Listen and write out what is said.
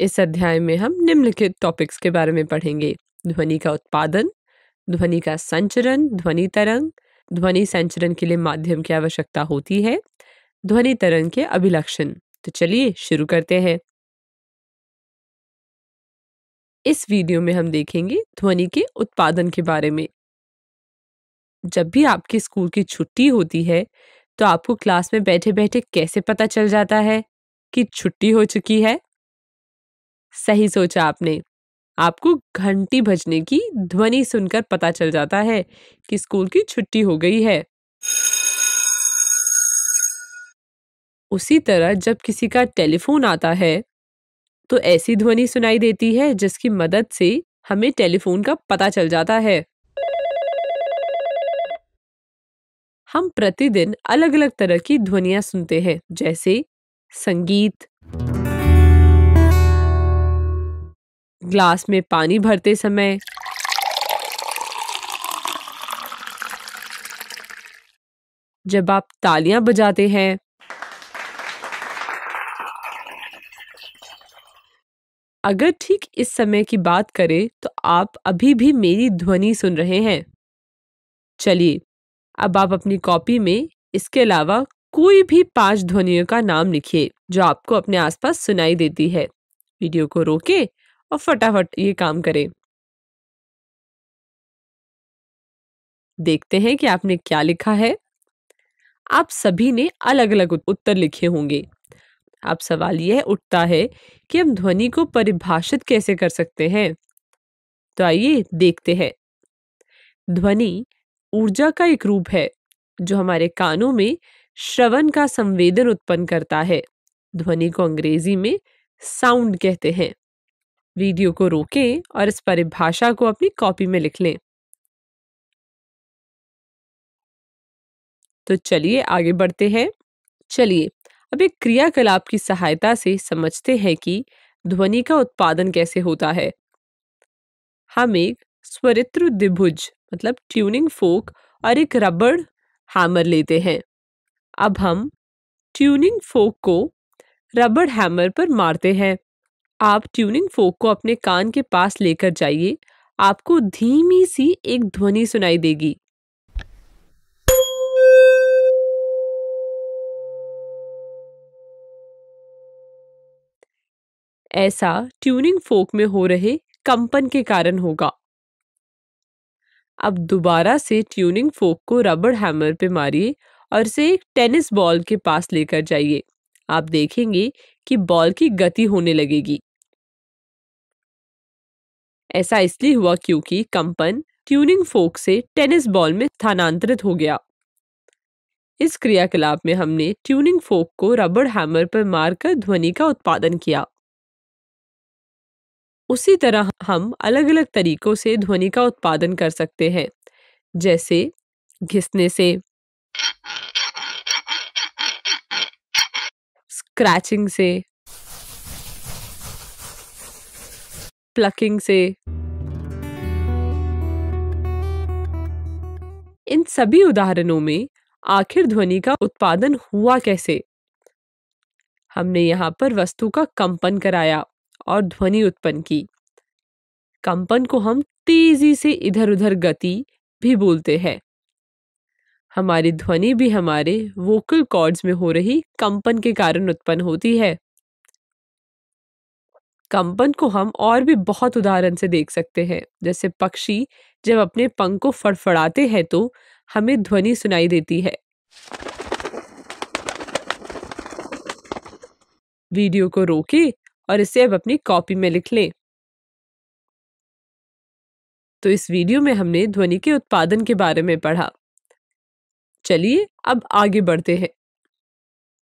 इस अध्याय में हम निम्नलिखित टॉपिक्स के बारे में पढ़ेंगे ध्वनि का उत्पादन ध्वनि का संचरण ध्वनि तरंग ध्वनि संचरण के लिए माध्यम की आवश्यकता होती है ध्वनि तरंग के अभिलक्षण तो चलिए शुरू करते हैं इस वीडियो में हम देखेंगे ध्वनि के उत्पादन के बारे में जब भी आपके स्कूल की छुट्टी होती है तो आपको क्लास में बैठे बैठे कैसे पता चल जाता है कि छुट्टी हो चुकी है सही सोचा आपने आपको घंटी बजने की ध्वनि सुनकर पता चल जाता है कि स्कूल की छुट्टी हो गई है उसी तरह जब किसी का टेलीफोन आता है तो ऐसी ध्वनि सुनाई देती है जिसकी मदद से हमें टेलीफोन का पता चल जाता है हम प्रतिदिन अलग अलग तरह की ध्वनिया सुनते हैं जैसे संगीत ग्लास में पानी भरते समय जब आप तालियां बजाते हैं अगर ठीक इस समय की बात करें तो आप अभी भी मेरी ध्वनि सुन रहे हैं चलिए अब आप अपनी कॉपी में इसके अलावा कोई भी पांच ध्वनियों का नाम लिखिए जो आपको अपने आसपास सुनाई देती है वीडियो को रोके और फटाफट ये काम करें देखते हैं कि आपने क्या लिखा है आप सभी ने अलग अलग उत्तर लिखे होंगे अब सवाल यह उठता है कि हम ध्वनि को परिभाषित कैसे कर सकते हैं तो आइए देखते हैं ध्वनि ऊर्जा का एक रूप है जो हमारे कानों में श्रवण का संवेदन उत्पन्न करता है ध्वनि को अंग्रेजी में साउंड कहते हैं वीडियो को रोकें और इस परिभाषा को अपनी कॉपी में लिख लें तो चलिए आगे बढ़ते हैं चलिए अब एक क्रियाकलाप की सहायता से समझते हैं कि ध्वनि का उत्पादन कैसे होता है हम एक स्वरित्र दिभुज मतलब ट्यूनिंग फोक और एक रबड़ हैमर लेते हैं अब हम ट्यूनिंग फोक को रबड़ हैमर पर मारते हैं आप ट्यूनिंग फोक को अपने कान के पास लेकर जाइए आपको धीमी सी एक ध्वनि सुनाई देगी ऐसा ट्यूनिंग फोक में हो रहे कंपन के कारण होगा अब दोबारा से ट्यूनिंग फोक को रबड़ हैमर पे मारिए और इसे एक टेनिस बॉल के पास लेकर जाइए आप देखेंगे कि बॉल की गति होने लगेगी ऐसा इसलिए हुआ क्योंकि कंपन ट्यूनिंग फोक से टेनिस बॉल में स्थानांतरित हो गया इस क्रियाकलाप में हमने ट्यूनिंग फोक को रबड़ हैमर पर मारकर ध्वनि का उत्पादन किया उसी तरह हम अलग अलग तरीकों से ध्वनि का उत्पादन कर सकते हैं जैसे घिसने से स्क्रैचिंग से प्लकिंग से इन सभी उदाहरणों में आखिर ध्वनि का उत्पादन हुआ कैसे हमने यहाँ पर वस्तु का कंपन कराया और ध्वनि उत्पन्न की कंपन को हम तेजी से इधर उधर गति भी बोलते हैं हमारी ध्वनि भी हमारे वोकल कॉर्ड्स में हो रही कंपन के कारण उत्पन्न होती है कंपन को हम और भी बहुत उदाहरण से देख सकते हैं जैसे पक्षी जब अपने पंख को फड़फड़ाते हैं तो हमें ध्वनि सुनाई देती है वीडियो को रोके और इसे अब अपनी कॉपी में लिख लें तो इस वीडियो में हमने ध्वनि के उत्पादन के बारे में पढ़ा चलिए अब आगे बढ़ते हैं